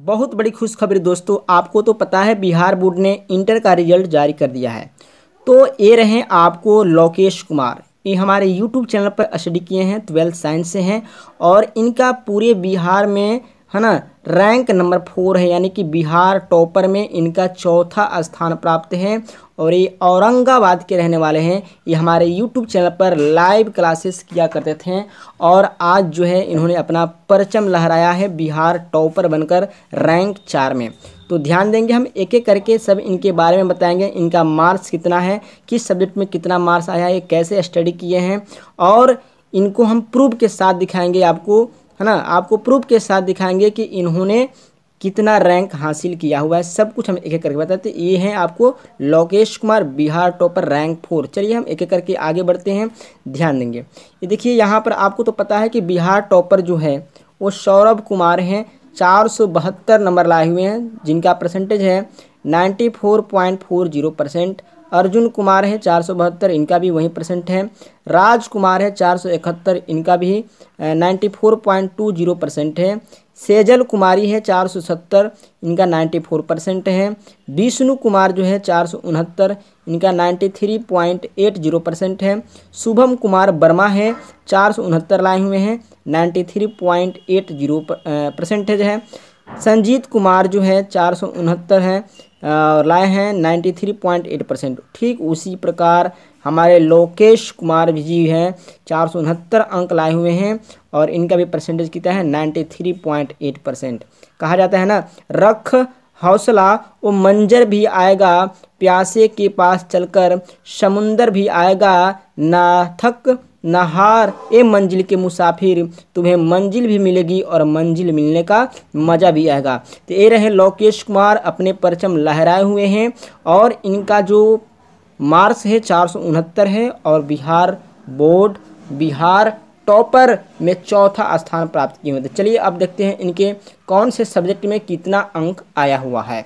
बहुत बड़ी खुशखबरी दोस्तों आपको तो पता है बिहार बोर्ड ने इंटर का रिजल्ट जारी कर दिया है तो ये रहे आपको लोकेश कुमार ये हमारे यूट्यूब चैनल पर स्टडी किए हैं ट्वेल्थ साइंस से हैं और इनका पूरे बिहार में है ना रैंक नंबर फोर है यानी कि बिहार टॉपर में इनका चौथा स्थान प्राप्त है और ये औरंगाबाद के रहने वाले हैं ये हमारे यूट्यूब चैनल पर लाइव क्लासेस किया करते थे और आज जो है इन्होंने अपना परचम लहराया है बिहार टॉपर बनकर रैंक चार में तो ध्यान देंगे हम एक एक करके सब इनके बारे में बताएंगे इनका मार्क्स कितना है किस सब्जेक्ट में कितना मार्क्स आया ये कैसे स्टडी किए हैं और इनको हम प्रूफ के साथ दिखाएंगे आपको है ना आपको प्रूफ के साथ दिखाएंगे कि इन्होंने कितना रैंक हासिल किया हुआ है सब कुछ हम एक एक करके बताते ये हैं आपको Lokesh Kumar Bihar topper rank four चलिए हम एक एक करके आगे बढ़ते हैं ध्यान देंगे ये देखिए यहाँ पर आपको तो पता है कि बिहार टॉपर जो है वो सौरभ कुमार हैं चार सौ बहत्तर नंबर लाए हुए हैं जिनका परसेंटेज है ninety four point four zero percent Arjun Kumar हैं चार इनका भी वही परसेंट है राज कुमार है चार इनका भी नाइन्टी परसेंट है सेजल कुमारी है 470 इनका 94 परसेंट है विष्णु कुमार जो है चार इनका 93.80 परसेंट है शुभम कुमार वर्मा है चार लाए हुए हैं 93.80 परसेंटेज है संजीत कुमार जो है चार है लाए हैं ninety three point eight percent ठीक उसी प्रकार हमारे लोकेश कुमार जी हैं चार सौ उनहत्तर अंक लाए हुए हैं और इनका भी परसेंटेज कितना है ninety three point eight percent कहा जाता है ना रख हौसला वो मंजर भी आएगा प्यासे के पास चलकर समुंदर भी आएगा ना थक नहार ए मंजिल के मुसाफिर तुम्हें मंजिल भी मिलेगी और मंजिल मिलने का मज़ा भी आएगा तो ये रहे लोकेश कुमार अपने परचम लहराए हुए हैं और इनका जो मार्क्स है चार है और बिहार बोर्ड बिहार टॉपर में चौथा स्थान प्राप्त किए हुए थे चलिए अब देखते हैं इनके कौन से सब्जेक्ट में कितना अंक आया हुआ है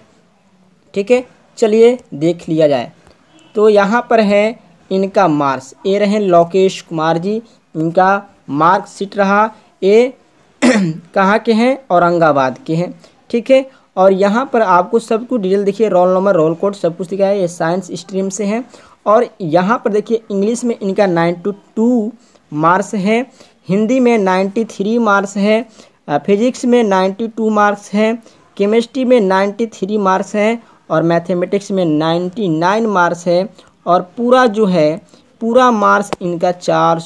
ठीक है चलिए देख लिया जाए तो यहाँ पर है इनका मार्क्स ए रहे लोकेश कुमार जी इनका मार्कशीट रहा ए कहाँ के हैं औरंगाबाद के हैं ठीक है और यहाँ पर आपको सब कुछ डिटेल देखिए रोल नंबर रोल कोड सब कुछ दिखाया है ये साइंस स्ट्रीम से हैं और यहाँ पर देखिए इंग्लिश में इनका नाइन्टी टू मार्क्स है हिंदी में नाइन्टी थ्री मार्क्स है फिजिक्स में नाइन्टी टू मार्क्स हैं केमिस्ट्री में नाइन्टी थ्री मार्क्स हैं और मैथमेटिक्स में नाइन्टी नाइन मार्क्स है और पूरा जो है पूरा मार्स इनका चार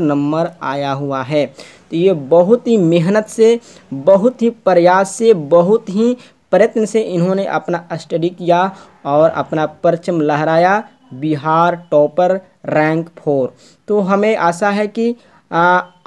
नंबर आया हुआ है तो ये बहुत ही मेहनत से बहुत ही प्रयास से बहुत ही प्रयत्न से इन्होंने अपना स्टडी किया और अपना परचम लहराया बिहार टॉपर रैंक फोर तो हमें आशा है कि आ,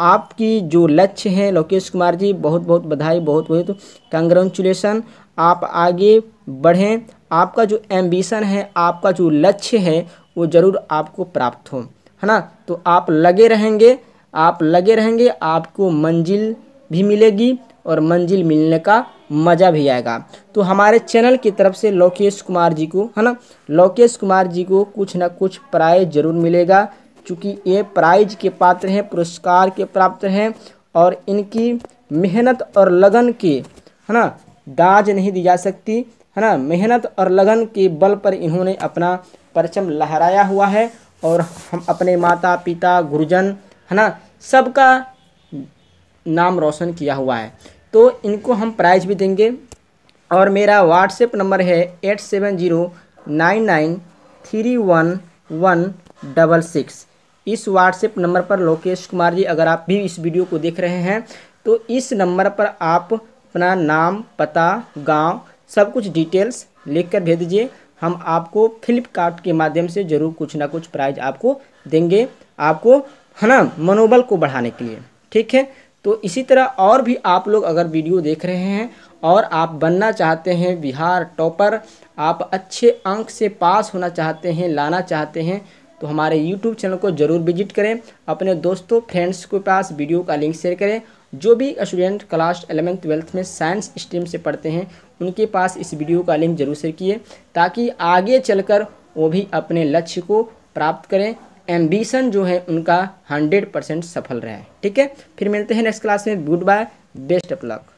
आपकी जो लक्ष्य है लोकेश कुमार जी बहुत बहुत बधाई बहुत बहुत कंग्रेचुलेसन आप आगे बढ़ें आपका जो एम्बिशन है आपका जो लक्ष्य है वो ज़रूर आपको प्राप्त हो है ना तो आप लगे रहेंगे आप लगे रहेंगे आपको मंजिल भी मिलेगी और मंजिल मिलने का मज़ा भी आएगा तो हमारे चैनल की तरफ से लोकेश कुमार जी को है ना लोकेश कुमार जी को कुछ ना कुछ प्राइज जरूर मिलेगा चूँकि ये प्राइज के पात्र हैं पुरस्कार के प्राप्त हैं और इनकी मेहनत और लगन के है ना दाज नहीं दी जा सकती है ना मेहनत और लगन के बल पर इन्होंने अपना परचम लहराया हुआ है और हम अपने माता पिता गुरुजन है ना सबका नाम रोशन किया हुआ है तो इनको हम प्राइज़ भी देंगे और मेरा व्हाट्सएप नंबर है eight seven zero nine nine three one one double six इस व्हाट्सएप नंबर पर लोकेश कुमार जी अगर आप भी इस वीडियो को देख रहे हैं तो इस नंबर पर आप अपना नाम पता गांव सब कुछ डिटेल्स लिख कर भेज दीजिए हम आपको फ्लिपकार्ट के माध्यम से ज़रूर कुछ ना कुछ प्राइज आपको देंगे आपको है ना मनोबल को बढ़ाने के लिए ठीक है तो इसी तरह और भी आप लोग अगर वीडियो देख रहे हैं और आप बनना चाहते हैं बिहार टॉपर आप अच्छे अंक से पास होना चाहते हैं लाना चाहते हैं तो हमारे यूट्यूब चैनल को जरूर विजिट करें अपने दोस्तों फ्रेंड्स के पास वीडियो का लिंक शेयर करें जो भी स्टूडेंट क्लास एलेवेंथ ट्वेल्थ में साइंस स्ट्रीम से पढ़ते हैं उनके पास इस वीडियो का लिंक जरूर शेयर किए ताकि आगे चलकर वो भी अपने लक्ष्य को प्राप्त करें एम्बिशन जो है उनका हंड्रेड परसेंट सफल रहे ठीक है फिर मिलते हैं नेक्स्ट क्लास में good bye best of luck